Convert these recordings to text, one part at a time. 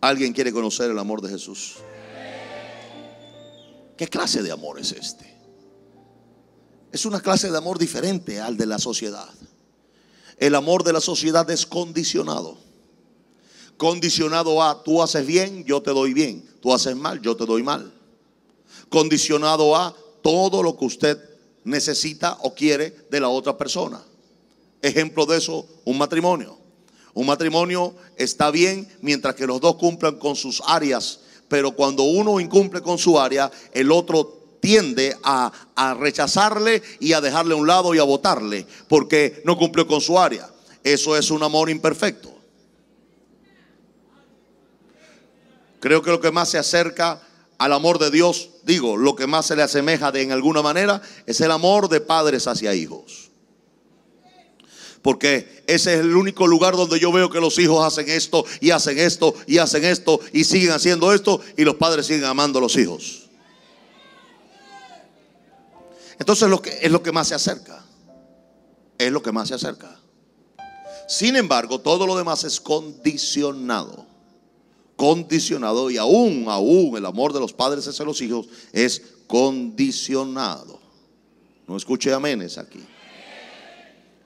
¿Alguien quiere conocer el amor de Jesús? ¿Qué clase de amor es este? Es una clase de amor diferente al de la sociedad. El amor de la sociedad es condicionado. Condicionado a tú haces bien, yo te doy bien. Tú haces mal, yo te doy mal. Condicionado a todo lo que usted necesita o quiere de la otra persona. Ejemplo de eso, un matrimonio. Un matrimonio está bien mientras que los dos cumplan con sus áreas, pero cuando uno incumple con su área, el otro tiende a, rechazarle y a dejarle a un lado y a votarle, porque no cumplió con su área. Eso es un amor imperfecto. Creo que lo que más se acerca al amor de Dios, digo, lo que más se le asemeja de en alguna manera, es el amor de padres hacia hijos. Porque ese es el único lugar donde yo veo que los hijos hacen esto y hacen esto y hacen esto y siguen haciendo esto y los padres siguen amando a los hijos. Entonces lo que, es lo que más se acerca. Es lo que más se acerca. Sin embargo, todo lo demás es condicionado. Condicionado y aún, aún el amor de los padres hacia los hijos es condicionado. No escuche aménes aquí.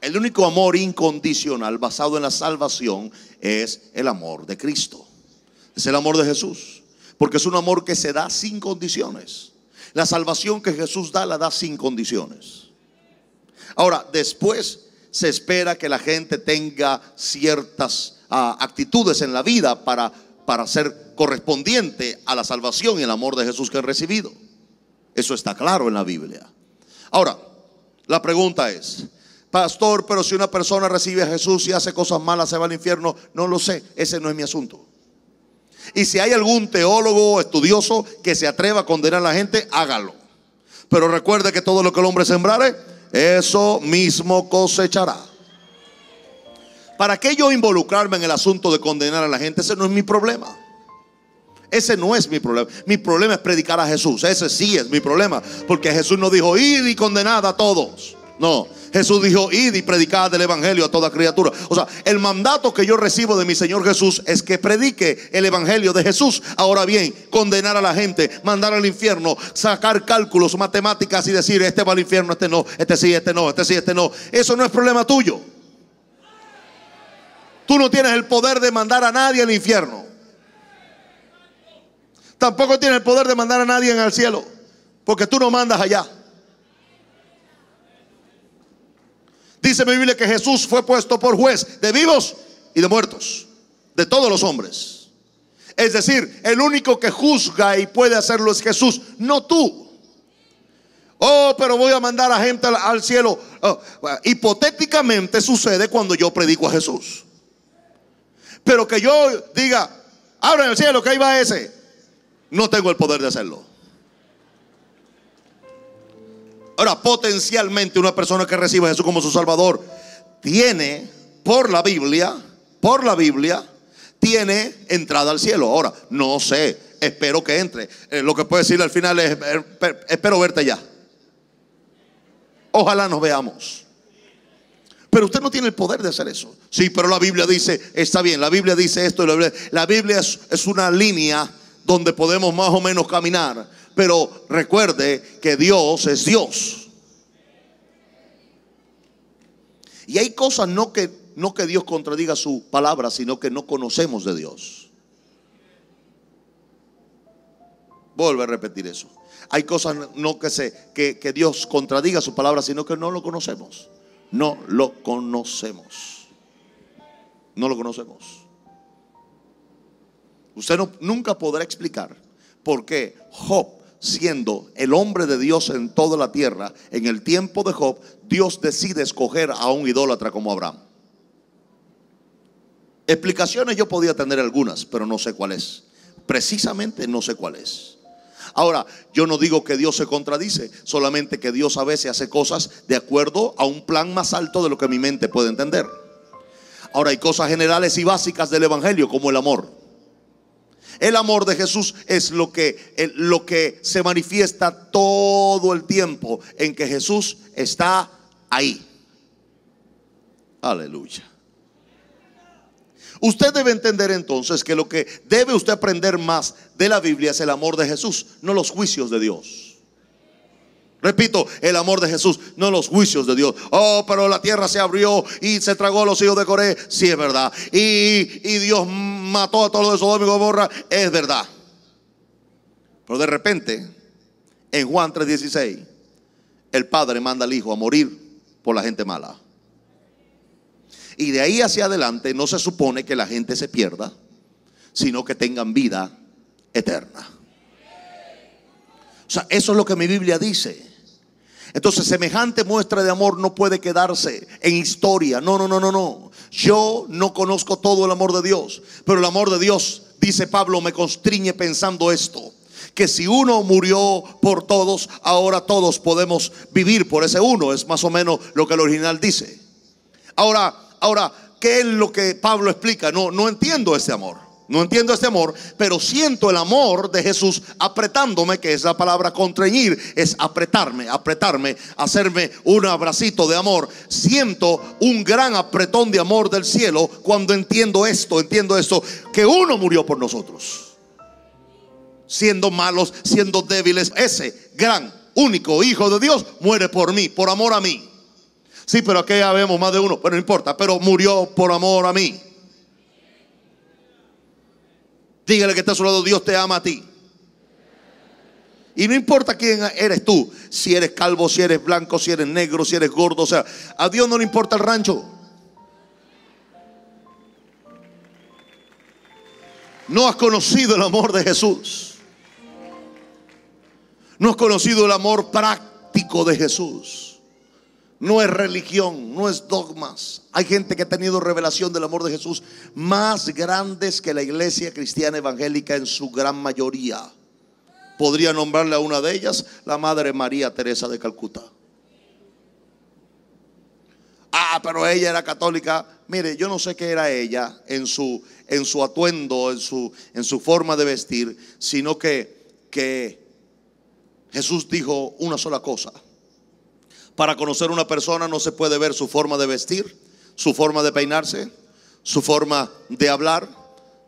El único amor incondicional basado en la salvación es el amor de Cristo. Es el amor de Jesús. Porque es un amor que se da sin condiciones. La salvación que Jesús da la da sin condiciones. Ahora, después se espera que la gente tenga ciertas ah, actitudes en la vida para, para ser correspondiente a la salvación y el amor de Jesús que ha recibido. Eso está claro en la Biblia. Ahora, la pregunta es, Pastor, pero si una persona recibe a Jesús y hace cosas malas, se va al infierno. No lo sé, ese no es mi asunto. Y si hay algún teólogo o estudioso que se atreva a condenar a la gente, hágalo. Pero recuerde que todo lo que el hombre sembrare, eso mismo cosechará. ¿Para qué yo involucrarme en el asunto de condenar a la gente? Ese no es mi problema. Ese no es mi problema. Mi problema es predicar a Jesús. Ese sí es mi problema. Porque Jesús no dijo ir y condenad a todos. No, Jesús dijo, id y predicad el Evangelio a toda criatura. O sea, el mandato que yo recibo de mi Señor Jesús es que predique el Evangelio de Jesús. Ahora bien, condenar a la gente, mandar al infierno, sacar cálculos, matemáticas y decir, este va al infierno, este no, este sí, este no, este sí, este no. Eso no es problema tuyo. Tú no tienes el poder de mandar a nadie al infierno. Tampoco tienes el poder de mandar a nadie al cielo. Porque tú no mandas allá. Dice mi Biblia que Jesús fue puesto por juez de vivos y de muertos, de todos los hombres. Es decir, el único que juzga y puede hacerlo es Jesús, no tú. Oh, pero voy a mandar a gente al, cielo. Oh, hipotéticamente sucede cuando yo predico a Jesús. Pero que yo diga, en el cielo, que ahí va ese. No tengo el poder de hacerlo. Ahora, potencialmente una persona que reciba a Jesús como su Salvador tiene por la Biblia, por la Biblia, tiene entrada al cielo. Ahora, no sé, espero que entre. Eh, lo que puedo decirle al final es, eh, espero verte ya. Ojalá nos veamos. Pero usted no tiene el poder de hacer eso. Sí, pero la Biblia dice, está bien, la Biblia dice esto. La Biblia, es una línea donde podemos más o menos caminar pero recuerde que Dios es Dios. Y hay cosas no que, no que Dios contradiga su palabra, sino que no conocemos de Dios. Vuelve a repetir eso. Hay cosas no que, se, que, Dios contradiga su palabra, sino que no lo conocemos. No lo conocemos. No lo conocemos. Usted no, nunca podrá explicar por qué Job siendo el hombre de Dios en toda la tierra, en el tiempo de Job, Dios decide escoger a un idólatra como Abraham. Explicaciones yo podía tener algunas, pero no sé cuál es. Precisamente no sé cuál es. Ahora, yo no digo que Dios se contradice, solamente que Dios a veces hace cosas de acuerdo a un plan más alto de lo que mi mente puede entender. Ahora, hay cosas generales y básicas del Evangelio, como el amor. El amor de Jesús es lo que, lo que se manifiesta todo el tiempo en que Jesús está ahí. Aleluya. Usted debe entender entonces que lo que debe usted aprender más de la Biblia es el amor de Jesús, no los juicios de Dios. Repito, el amor de Jesús, no los juicios de Dios. Oh, pero la tierra se abrió y se tragó a los hijos de Coré. Sí, es verdad. Y, Dios mató a todos los de Sodoma y Gomorra. Es verdad. Pero de repente, en Juan 3:16, el padre manda al hijo a morir por la gente mala. Y de ahí hacia adelante no se supone que la gente se pierda, sino que tengan vida eterna. O sea, eso es lo que mi Biblia dice. Entonces, semejante muestra de amor no puede quedarse en historia. No, no, no, no, no. Yo no conozco todo el amor de Dios, pero el amor de Dios, dice Pablo, me constriñe pensando esto. Que si uno murió por todos, ahora todos podemos vivir por ese uno. Es más o menos lo que el original dice. Ahora, ahora, ¿qué es lo que Pablo explica? No, no entiendo ese amor. No entiendo este amor, pero siento el amor de Jesús apretándome, que es la palabra contrañir, es apretarme, apretarme, hacerme un abracito de amor. Siento un gran apretón de amor del cielo cuando entiendo esto, entiendo esto, que uno murió por nosotros. Siendo malos, siendo débiles, ese gran, único Hijo de Dios muere por mí, por amor a mí. Sí, pero aquí ya vemos más de uno, pero no importa, pero murió por amor a mí. Dígale que está a su lado, Dios te ama a ti. Y no importa quién eres tú, si eres calvo, si eres blanco, si eres negro, si eres gordo, o sea, a Dios no le importa el rancho. No has conocido el amor de Jesús. No has conocido el amor práctico de Jesús no es religión, no es dogmas. Hay gente que ha tenido revelación del amor de Jesús más grandes que la iglesia cristiana evangélica en su gran mayoría. Podría nombrarle a una de ellas la Madre María Teresa de Calcuta. Ah, pero ella era católica. Mire, yo no sé qué era ella en su, en su atuendo, en su, en su forma de vestir, sino que, que Jesús dijo una sola cosa para conocer una persona no se puede ver su forma de vestir, su forma de peinarse, su forma de hablar.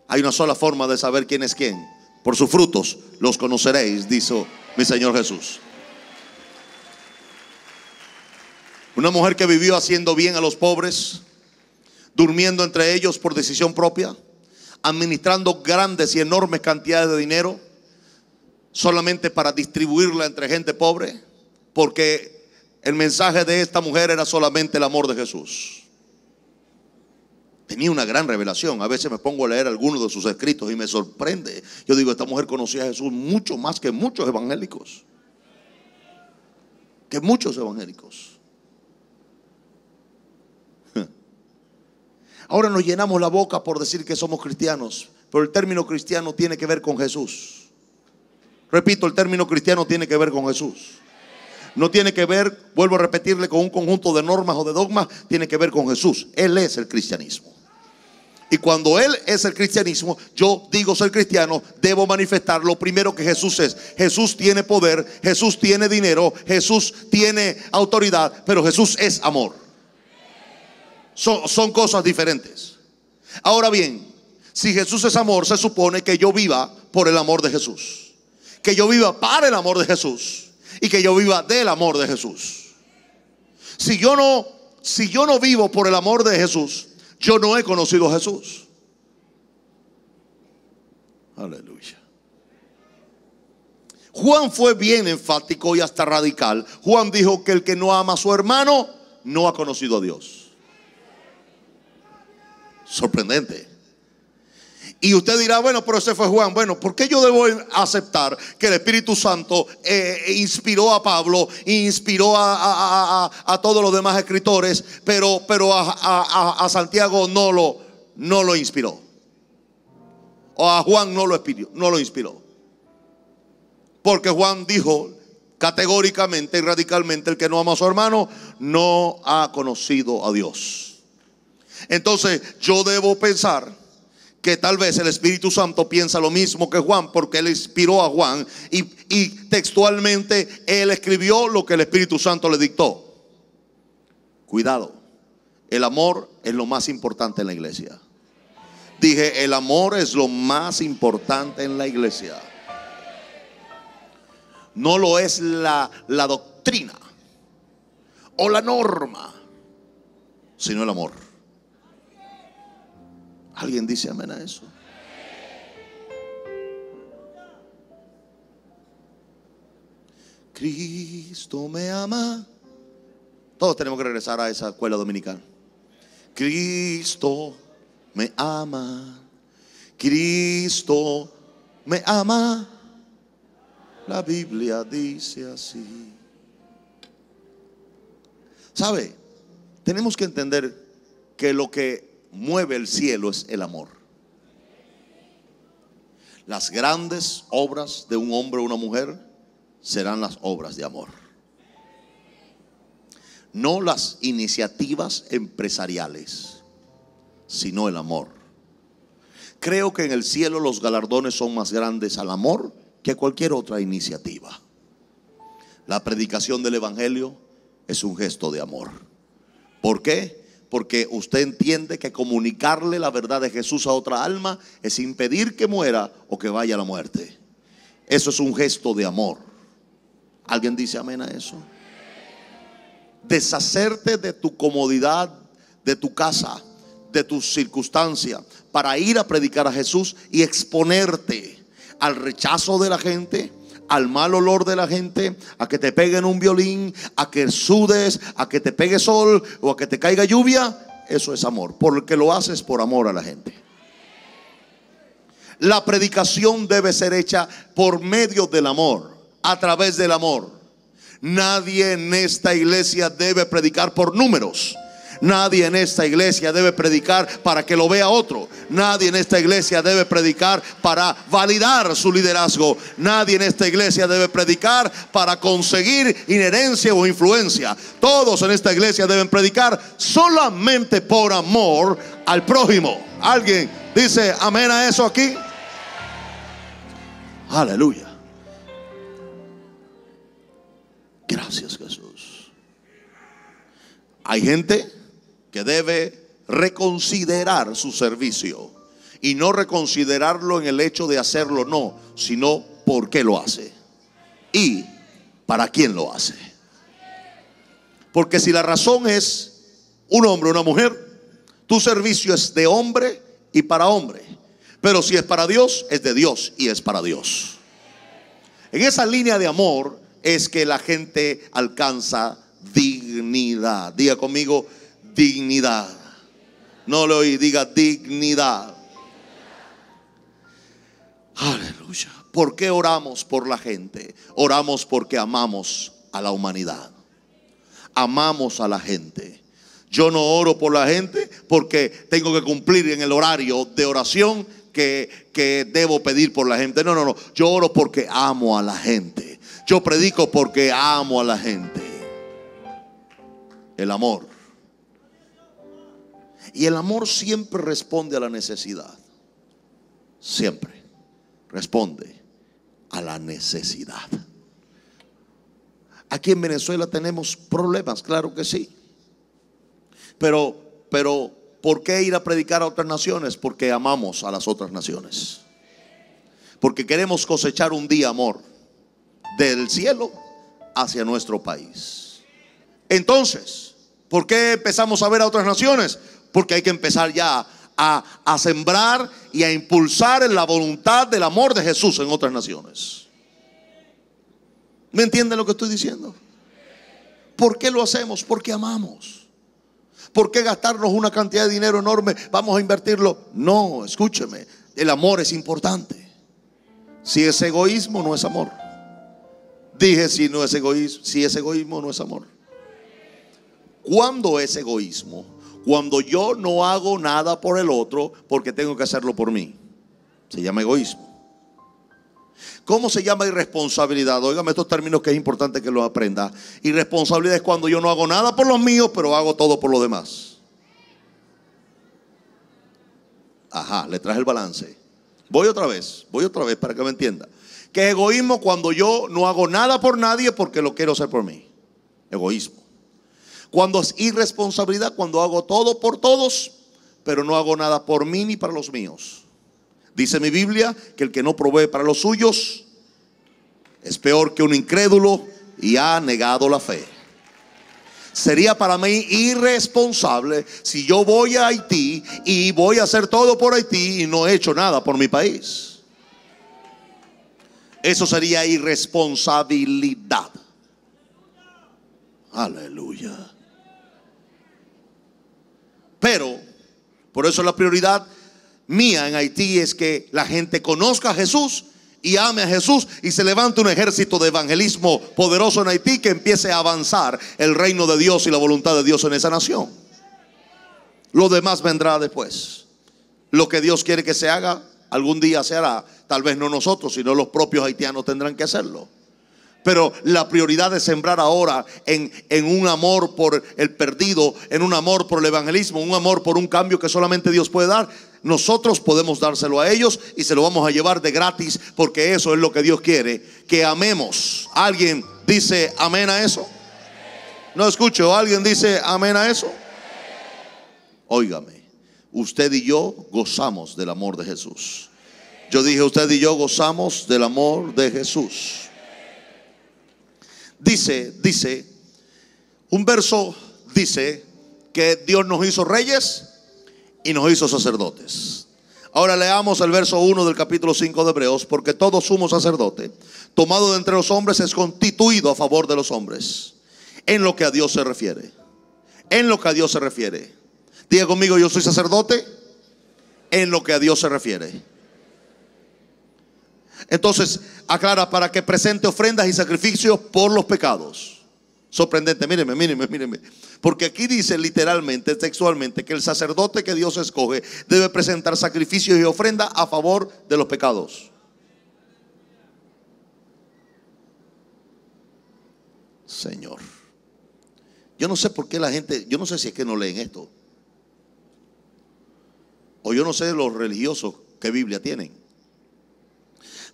Hay una sola forma de saber quién es quién. Por sus frutos los conoceréis, dijo mi Señor Jesús. Una mujer que vivió haciendo bien a los pobres, durmiendo entre ellos por decisión propia, administrando grandes y enormes cantidades de dinero solamente para distribuirla entre gente pobre, porque el mensaje de esta mujer era solamente el amor de Jesús. Tenía una gran revelación. A veces me pongo a leer algunos de sus escritos y me sorprende. Yo digo, esta mujer conocía a Jesús mucho más que muchos evangélicos. Que muchos evangélicos. Ahora nos llenamos la boca por decir que somos cristianos, pero el término cristiano tiene que ver con Jesús. Repito, el término cristiano tiene que ver con Jesús no tiene que ver, vuelvo a repetirle, con un conjunto de normas o de dogmas, tiene que ver con Jesús. Él es el cristianismo. Y cuando Él es el cristianismo, yo digo ser cristiano, debo manifestar lo primero que Jesús es. Jesús tiene poder, Jesús tiene dinero, Jesús tiene autoridad, pero Jesús es amor. Son, son cosas diferentes. Ahora bien, si Jesús es amor, se supone que yo viva por el amor de Jesús. Que yo viva para el amor de Jesús y que yo viva del amor de Jesús. Si yo no, si yo no vivo por el amor de Jesús, yo no he conocido a Jesús. Aleluya. Juan fue bien enfático y hasta radical. Juan dijo que el que no ama a su hermano no ha conocido a Dios. Sorprendente. Y usted dirá, bueno, pero ese fue Juan. Bueno, ¿por qué yo debo aceptar que el Espíritu Santo eh, inspiró a Pablo, inspiró a, todos los demás escritores, pero, pero a, Santiago no lo, no lo inspiró? O a Juan no lo, no lo inspiró. Porque Juan dijo categóricamente y radicalmente, el que no ama a su hermano no ha conocido a Dios. Entonces yo debo pensar que tal vez el Espíritu Santo piensa lo mismo que Juan, porque él inspiró a Juan y, textualmente él escribió lo que el Espíritu Santo le dictó. Cuidado, el amor es lo más importante en la iglesia. Dije, el amor es lo más importante en la iglesia. No lo es la doctrina o la norma, sino el amor. ¿Alguien dice amén a eso? Cristo me ama. Todos tenemos que regresar a esa escuela dominical. Cristo me ama. Cristo me ama. La Biblia dice así. ¿Sabe? Tenemos que entender que lo que mueve el cielo es el amor. Las grandes obras de un hombre o una mujer serán las obras de amor. No las iniciativas empresariales, sino el amor. Creo que en el cielo los galardones son más grandes al amor que cualquier otra iniciativa. La predicación del Evangelio es un gesto de amor. ¿Por qué? porque usted entiende que comunicarle la verdad de Jesús a otra alma es impedir que muera o que vaya a la muerte. Eso es un gesto de amor. ¿Alguien dice amén a eso? Deshacerte de tu comodidad, de tu casa, de tu circunstancia para ir a predicar a Jesús y exponerte al rechazo de la gente, al mal olor de la gente, a que te peguen un violín, a que sudes, a que te pegue sol o a que te caiga lluvia, eso es amor, porque lo haces por amor a la gente. La predicación debe ser hecha por medio del amor, a través del amor. Nadie en esta iglesia debe predicar por números. Nadie en esta iglesia debe predicar para que lo vea otro. Nadie en esta iglesia debe predicar para validar su liderazgo. Nadie en esta iglesia debe predicar para conseguir inherencia o influencia. Todos en esta iglesia deben predicar solamente por amor al prójimo. ¿Alguien dice amén a eso aquí? Aleluya. Gracias Jesús. Hay gente que debe reconsiderar su servicio y no reconsiderarlo en el hecho de hacerlo, no, sino por qué lo hace y para quién lo hace. Porque si la razón es un hombre o una mujer, tu servicio es de hombre y para hombre. Pero si es para Dios, es de Dios y es para Dios. En esa línea de amor es que la gente alcanza dignidad. Diga conmigo, dignidad. No le oí, diga dignidad. Aleluya. ¿Por qué oramos por la gente? Oramos porque amamos a la humanidad. Amamos a la gente. Yo no oro por la gente porque tengo que cumplir en el horario de oración que, que debo pedir por la gente. No, no, no. Yo oro porque amo a la gente. Yo predico porque amo a la gente. El amor. Y el amor siempre responde a la necesidad. Siempre responde a la necesidad. Aquí en Venezuela tenemos problemas, claro que sí. Pero, pero, ¿por qué ir a predicar a otras naciones? Porque amamos a las otras naciones. Porque queremos cosechar un día amor del cielo hacia nuestro país. Entonces, ¿por qué empezamos a ver a otras naciones? Porque hay que empezar ya a, sembrar y a impulsar la voluntad del amor de Jesús en otras naciones. ¿Me entienden lo que estoy diciendo? ¿Por qué lo hacemos? Porque amamos. ¿Por qué gastarnos una cantidad de dinero enorme? Vamos a invertirlo. No, escúcheme, el amor es importante. Si es egoísmo, no es amor. Dije si no es egoísmo, si es egoísmo, no es amor. ¿Cuándo es egoísmo? cuando yo no hago nada por el otro porque tengo que hacerlo por mí. Se llama egoísmo. ¿Cómo se llama irresponsabilidad? Óigame estos términos que es importante que lo aprenda. Irresponsabilidad es cuando yo no hago nada por los míos, pero hago todo por los demás. Ajá, le traje el balance. Voy otra vez, voy otra vez para que me entienda. Que egoísmo cuando yo no hago nada por nadie porque lo quiero hacer por mí. Egoísmo. Cuando es irresponsabilidad, cuando hago todo por todos, pero no hago nada por mí ni para los míos. Dice mi Biblia que el que no provee para los suyos es peor que un incrédulo y ha negado la fe. Sería para mí irresponsable si yo voy a Haití y voy a hacer todo por Haití y no he hecho nada por mi país. Eso sería irresponsabilidad. Aleluya. Pero, por eso la prioridad mía en Haití es que la gente conozca a Jesús y ame a Jesús y se levante un ejército de evangelismo poderoso en Haití que empiece a avanzar el reino de Dios y la voluntad de Dios en esa nación. Lo demás vendrá después. Lo que Dios quiere que se haga, algún día se hará. Tal vez no nosotros, sino los propios haitianos tendrán que hacerlo. Pero la prioridad es sembrar ahora en, en un amor por el perdido, en un amor por el evangelismo, un amor por un cambio que solamente Dios puede dar. Nosotros podemos dárselo a ellos y se lo vamos a llevar de gratis porque eso es lo que Dios quiere, que amemos. ¿Alguien dice amén a eso? No escucho, ¿alguien dice amén a eso? Óigame, usted y yo gozamos del amor de Jesús. Yo dije, usted y yo gozamos del amor de Jesús. Dice, dice, un verso dice que Dios nos hizo reyes y nos hizo sacerdotes. Ahora leamos el verso 1 del capítulo 5 de Hebreos, porque todos somos sacerdote, tomado de entre los hombres, es constituido a favor de los hombres, en lo que a Dios se refiere. En lo que a Dios se refiere. Diga conmigo, yo soy sacerdote, en lo que a Dios se refiere. Entonces, aclara para que presente ofrendas y sacrificios por los pecados. Sorprendente, mírenme, mírenme, míreme Porque aquí dice literalmente, textualmente, que el sacerdote que Dios escoge debe presentar sacrificios y ofrendas a favor de los pecados. Señor. Yo no sé por qué la gente, yo no sé si es que no leen esto. O yo no sé los religiosos qué Biblia tienen.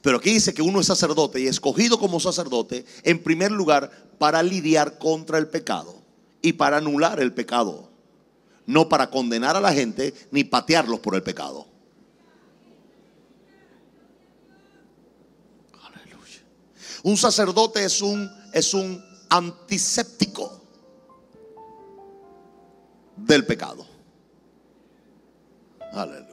Pero aquí dice que uno es sacerdote y escogido como sacerdote, en primer lugar, para lidiar contra el pecado y para anular el pecado. No para condenar a la gente ni patearlos por el pecado. Aleluya. Un sacerdote es un, es un antiséptico del pecado. Aleluya.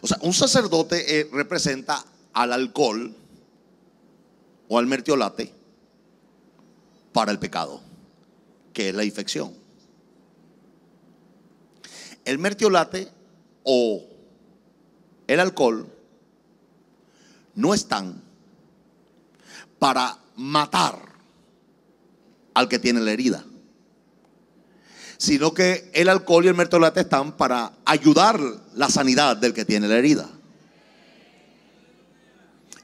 O sea, un sacerdote eh, representa al alcohol o al mertiolate para el pecado, que es la infección. El mertiolate o el alcohol no están para matar al que tiene la herida sino que el alcohol y el mertiolate están para ayudar la sanidad del que tiene la herida.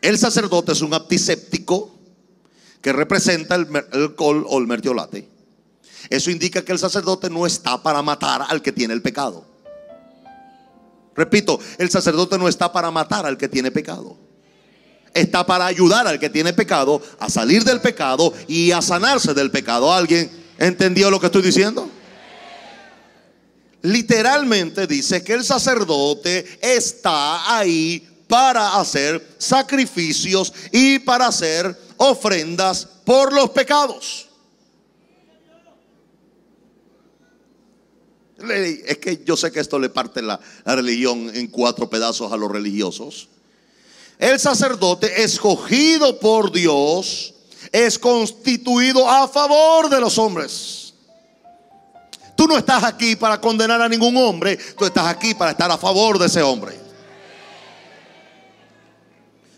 El sacerdote es un antiséptico que representa el, alcohol o el mertiolate. Eso indica que el sacerdote no está para matar al que tiene el pecado. Repito, el sacerdote no está para matar al que tiene pecado. Está para ayudar al que tiene pecado a salir del pecado y a sanarse del pecado. ¿Alguien entendió lo que estoy diciendo? literalmente dice que el sacerdote está ahí para hacer sacrificios y para hacer ofrendas por los pecados. Es que yo sé que esto le parte la, religión en cuatro pedazos a los religiosos. El sacerdote escogido por Dios es constituido a favor de los hombres. Tú no estás aquí para condenar a ningún hombre, tú estás aquí para estar a favor de ese hombre.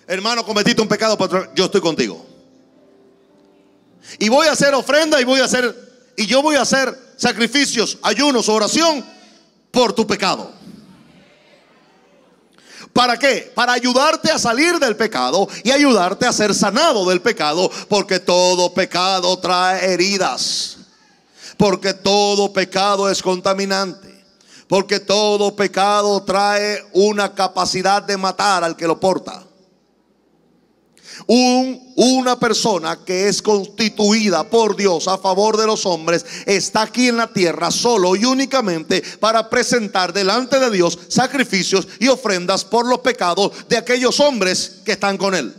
Hermano, cometiste un pecado, yo estoy contigo. Y voy a hacer ofrenda y voy a hacer y yo voy a hacer sacrificios, ayunos, oración por tu pecado. ¿Para qué? Para ayudarte a salir del pecado y ayudarte a ser sanado del pecado, porque todo pecado trae heridas porque todo pecado es contaminante, porque todo pecado trae una capacidad de matar al que lo porta. una persona que es constituida por Dios a favor de los hombres está aquí en la tierra solo y únicamente para presentar delante de Dios sacrificios y ofrendas por los pecados de aquellos hombres que están con él.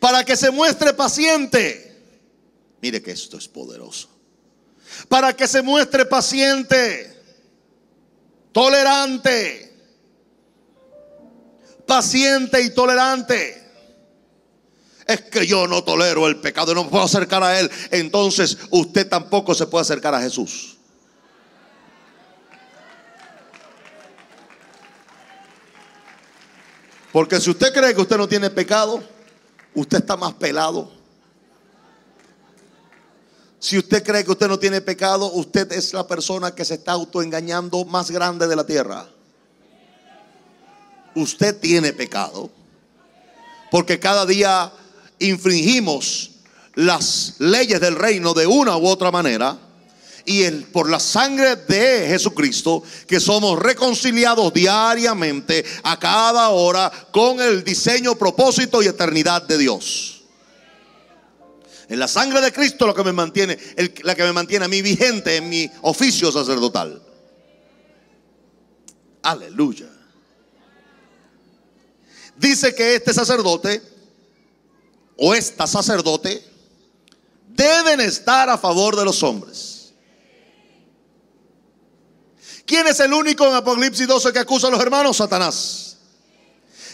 para que se muestre paciente. Mire que esto es poderoso. Para que se muestre paciente, tolerante, paciente y tolerante. Es que yo no tolero el pecado, no me puedo acercar a Él. Entonces usted tampoco se puede acercar a Jesús. Porque si usted cree que usted no tiene pecado, usted está más pelado. Si usted cree que usted no tiene pecado, usted es la persona que se está autoengañando más grande de la tierra. Usted tiene pecado. Porque cada día infringimos las leyes del reino de una u otra manera y por la sangre de Jesucristo que somos reconciliados diariamente a cada hora con el diseño, propósito y eternidad de Dios. En la sangre de Cristo lo que me mantiene, la que me mantiene a mí vigente en mi oficio sacerdotal. Aleluya. Dice que este sacerdote o esta sacerdote deben estar a favor de los hombres ¿Quién es el único en Apocalipsis 12 que acusa a los hermanos? Satanás.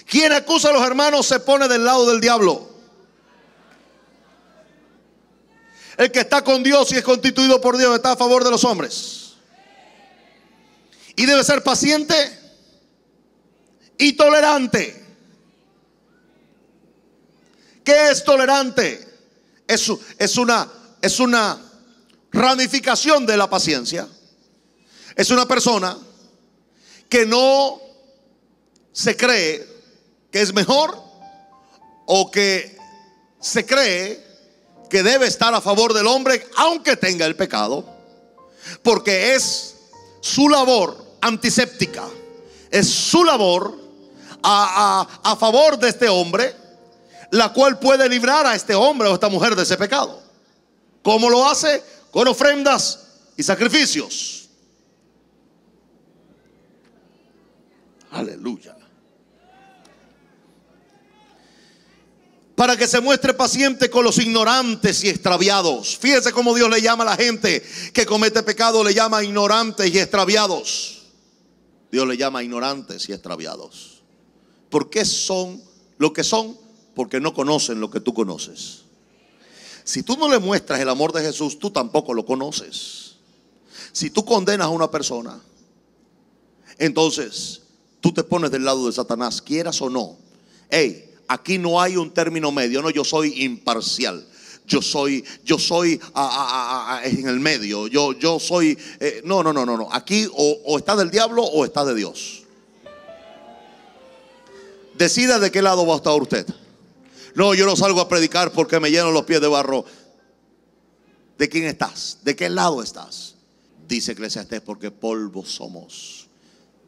Quien acusa a los hermanos se pone del lado del diablo. El que está con Dios y es constituido por Dios está a favor de los hombres. Y debe ser paciente y tolerante. ¿Qué es tolerante? Es, una, es una ramificación de la paciencia es una persona que no se cree que es mejor o que se cree que debe estar a favor del hombre aunque tenga el pecado, porque es su labor antiséptica, es su labor a, favor de este hombre, la cual puede librar a este hombre o esta mujer de ese pecado. ¿Cómo lo hace? Con ofrendas y sacrificios. Aleluya. para que se muestre paciente con los ignorantes y extraviados. Fíjense cómo Dios le llama a la gente que comete pecado, le llama ignorantes y extraviados. Dios le llama ignorantes y extraviados. ¿Por qué son lo que son? Porque no conocen lo que tú conoces. Si tú no le muestras el amor de Jesús, tú tampoco lo conoces. Si tú condenas a una persona, entonces Tú te pones del lado de Satanás, quieras o no. Hey, aquí no hay un término medio, no, yo soy imparcial. Yo soy, yo soy en el medio. Yo, yo soy. no, no, no, no, no. Aquí o, está del diablo o está de Dios. Decida de qué lado va a estar usted. No, yo no salgo a predicar porque me lleno los pies de barro. ¿De quién estás? ¿De qué lado estás? Dice usted porque polvo somos.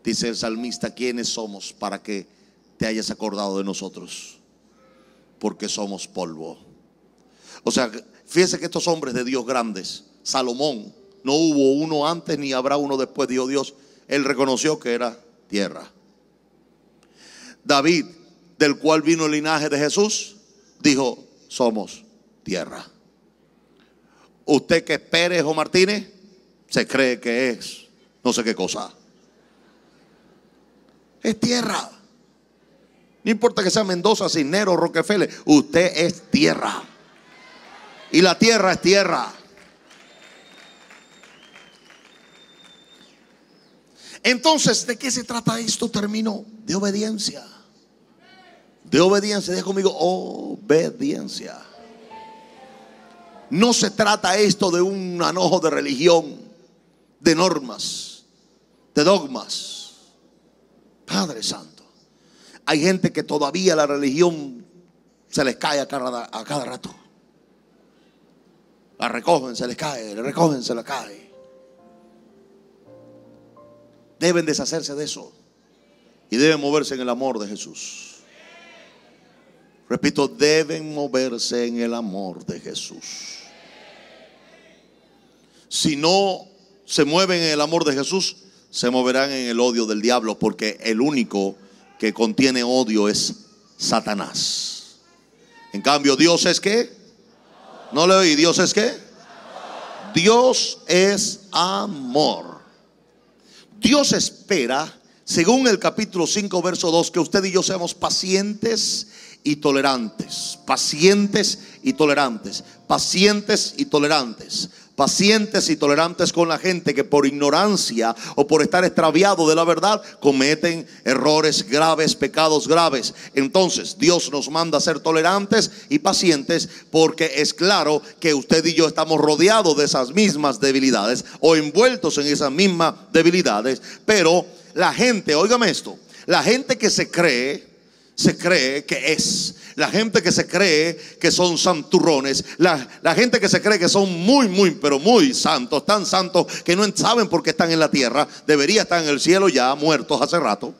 Dice el salmista, ¿quiénes somos para que te hayas acordado de nosotros? Porque somos polvo. O sea, fíjese que estos hombres de Dios grandes, Salomón, no hubo uno antes ni habrá uno después, dijo Dios, él reconoció que era tierra. David, del cual vino el linaje de Jesús, dijo, somos tierra. Usted que es Pérez o Martínez, se cree que es no sé qué cosa es tierra. No importa que sea Mendoza, Cisneros, Rockefeller, usted es tierra. Y la tierra es tierra. Entonces, ¿de qué se trata esto? Termino de obediencia. De obediencia, deja conmigo, obediencia. No se trata esto de un anojo de religión, de normas, de dogmas. Padre Santo. Hay gente que todavía la religión se les cae a cada, rato. La recogen, se les cae, la recogen, se la cae. Deben deshacerse de eso. Y deben moverse en el amor de Jesús. Repito, deben moverse en el amor de Jesús. Si no se mueven en el amor de Jesús, se moverán en el odio del diablo, porque el único que contiene odio es Satanás. En cambio, Dios es que, no le oí, Dios es que, Dios es amor. Dios espera, según el capítulo 5, verso 2, que usted y yo seamos pacientes y tolerantes, pacientes y tolerantes, pacientes y tolerantes pacientes y tolerantes con la gente que por ignorancia o por estar extraviado de la verdad cometen errores graves, pecados graves. Entonces Dios nos manda a ser tolerantes y pacientes porque es claro que usted y yo estamos rodeados de esas mismas debilidades o envueltos en esas mismas debilidades. Pero la gente, óigame esto, la gente que se cree se cree que es. La gente que se cree que son santurrones. La, gente que se cree que son muy, muy, pero muy santos. Tan santos que no saben por qué están en la tierra. Debería estar en el cielo ya muertos hace rato.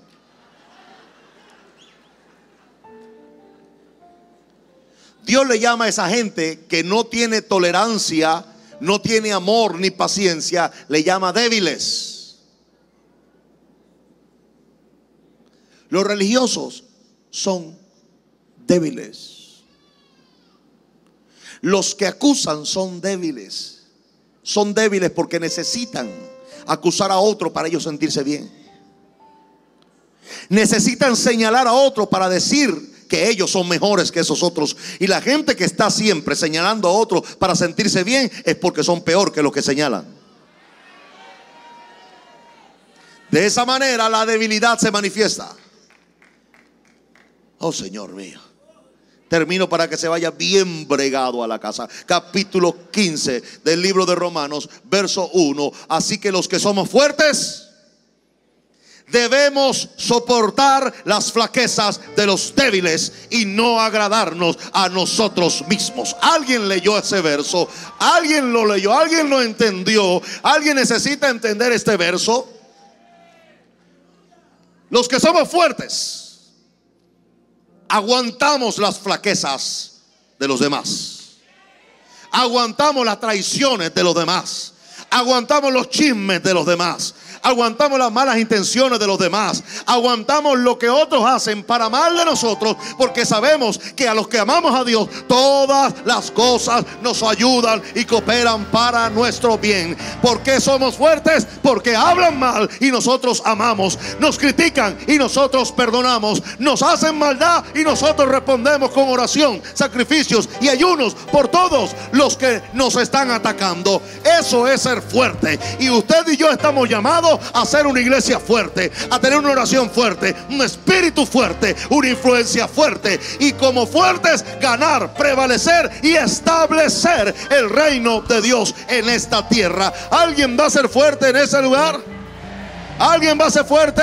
Dios le llama a esa gente que no tiene tolerancia, no tiene amor ni paciencia. Le llama débiles. Los religiosos son débiles. Los que acusan son débiles. Son débiles porque necesitan acusar a otro para ellos sentirse bien. Necesitan señalar a otro para decir que ellos son mejores que esos otros. Y la gente que está siempre señalando a otro para sentirse bien es porque son peor que los que señalan. De esa manera la debilidad se manifiesta. Oh Señor mío. Termino para que se vaya bien bregado a la casa. Capítulo 15 del libro de Romanos, verso 1. Así que los que somos fuertes, debemos soportar las flaquezas de los débiles y no agradarnos a nosotros mismos. Alguien leyó ese verso, alguien lo leyó, alguien lo entendió, alguien necesita entender este verso. Los que somos fuertes aguantamos las flaquezas de los demás. Aguantamos las traiciones de los demás. Aguantamos los chismes de los demás aguantamos las malas intenciones de los demás, aguantamos lo que otros hacen para mal de nosotros, porque sabemos que a los que amamos a Dios, todas las cosas nos ayudan y cooperan para nuestro bien. ¿Por qué somos fuertes? Porque hablan mal y nosotros amamos, nos critican y nosotros perdonamos, nos hacen maldad y nosotros respondemos con oración, sacrificios y ayunos por todos los que nos están atacando. Eso es ser fuerte. Y usted y yo estamos llamados a ser una iglesia fuerte, a tener una oración fuerte, un espíritu fuerte, una influencia fuerte. Y como fuertes, ganar, prevalecer y establecer el reino de Dios en esta tierra. ¿Alguien va a ser fuerte en ese lugar? ¿Alguien va a ser fuerte?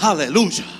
Aleluya.